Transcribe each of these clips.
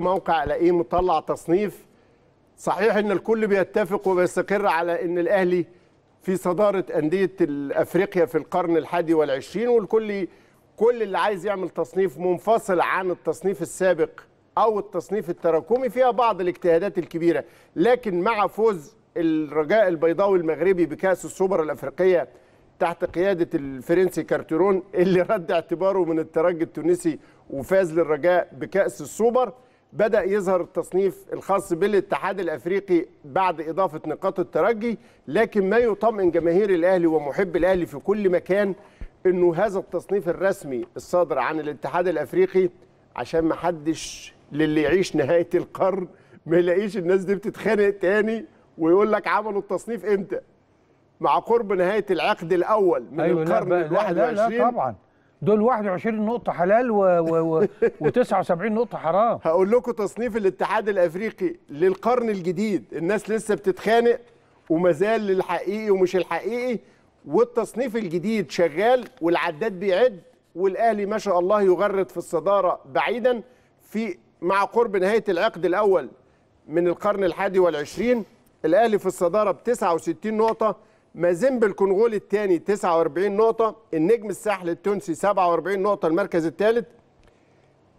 موقع الاقيه مطلع تصنيف صحيح ان الكل بيتفق وبيستقر على ان الاهلي في صداره انديه افريقيا في القرن الحادي والعشرين والكل كل اللي عايز يعمل تصنيف منفصل عن التصنيف السابق او التصنيف التراكمي فيها بعض الاجتهادات الكبيره لكن مع فوز الرجاء البيضاوي المغربي بكاس السوبر الافريقيه تحت قياده الفرنسي كارتيرون اللي رد اعتباره من الترجي التونسي وفاز للرجاء بكاس السوبر بدأ يظهر التصنيف الخاص بالاتحاد الأفريقي بعد إضافة نقاط الترجي لكن ما يطمئن جماهير الأهلي ومحب الأهلي في كل مكان أنه هذا التصنيف الرسمي الصادر عن الاتحاد الأفريقي عشان ما حدش للي يعيش نهاية القرن ما يلاقيش الناس دي بتتخانق تاني ويقول لك عملوا التصنيف امتى مع قرب نهايه العقد الاول من أيوة القرن ال 21 لا لا طبعا دول 21 نقطة حلال و, و, و 79 نقطة حرام هقول لكم تصنيف الاتحاد الافريقي للقرن الجديد الناس لسه بتتخانق ومازال الحقيقي ومش الحقيقي والتصنيف الجديد شغال والعداد بيعد والاهلي ما شاء الله يغرد في الصداره بعيدا في مع قرب نهايه العقد الاول من القرن الحادي والعشرين الاهلي في الصداره ب 69 نقطه مازيمبي الكونغولي الثاني 49 نقطة النجم الساحل التونسي 47 نقطة المركز الثالث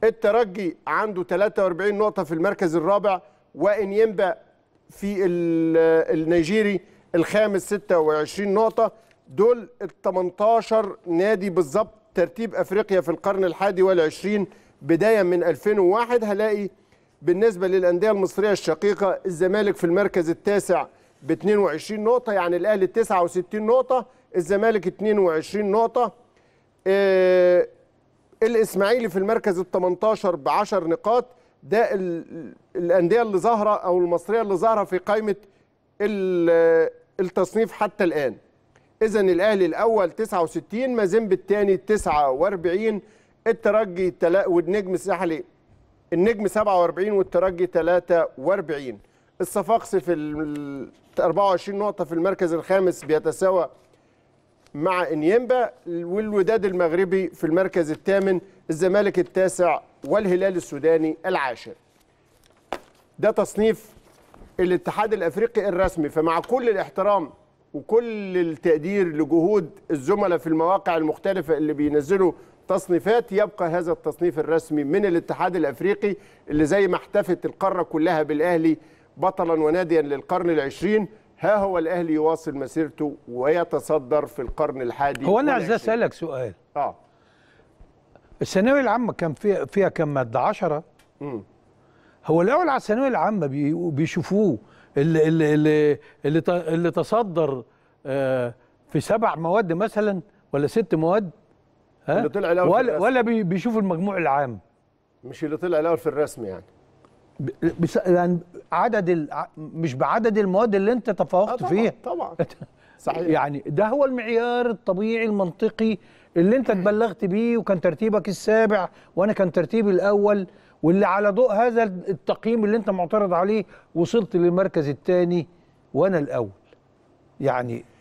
الترجي عنده 43 نقطة في المركز الرابع وإنيمبا في النيجيري الخامس 26 نقطة دول ال 18 نادي بالظبط ترتيب أفريقيا في القرن الحادي والعشرين بداية من 2001 هلاقي بالنسبة للأندية المصرية الشقيقة الزمالك في المركز التاسع ب 22 نقطه يعني الاهلي 69 نقطه الزمالك 22 نقطه آه الاسماعيلي في المركز ال 18 ب 10 نقاط ده الانديه اللي ظاهره او المصريه اللي ظاهره في قائمه التصنيف حتى الان اذا الاهلي الاول 69 مازن الثاني 49 الترجي والنجم الساحلي النجم 47 والترجي 43 الصفاقسي في ال 24 نقطة في المركز الخامس بيتساوى مع انيمبا والوداد المغربي في المركز الثامن الزمالك التاسع والهلال السوداني العاشر ده تصنيف الاتحاد الافريقي الرسمي فمع كل الاحترام وكل التقدير لجهود الزملاء في المواقع المختلفة اللي بينزلوا تصنيفات يبقى هذا التصنيف الرسمي من الاتحاد الافريقي اللي زي ما احتفت القاره كلها بالاهلي بطلا وناديا للقرن العشرين ها هو الاهلي يواصل مسيرته ويتصدر في القرن الحادي هو انا عايز اسالك سؤال اه الثانويه العامه كان فيها فيها كم ماده 10 هو الاول على الثانويه العامه بيشوفوه اللي اللي اللي اللي, اللي تصدر آه، في سبع مواد مثلا ولا ست مواد ها اللي طلع الاول ولا, ولا بيشوفوا المجموع العام مش اللي طلع الاول في الرسم يعني بس يعني عدد ال... مش بعدد المواد اللي انت تفوقت آه طبعًا فيها طبعا صحيح يعني ده هو المعيار الطبيعي المنطقي اللي انت اتبلغت بيه وكان ترتيبك السابع وانا كان ترتيبي الاول واللي على ضوء هذا التقييم اللي انت معترض عليه وصلت للمركز الثاني وانا الاول يعني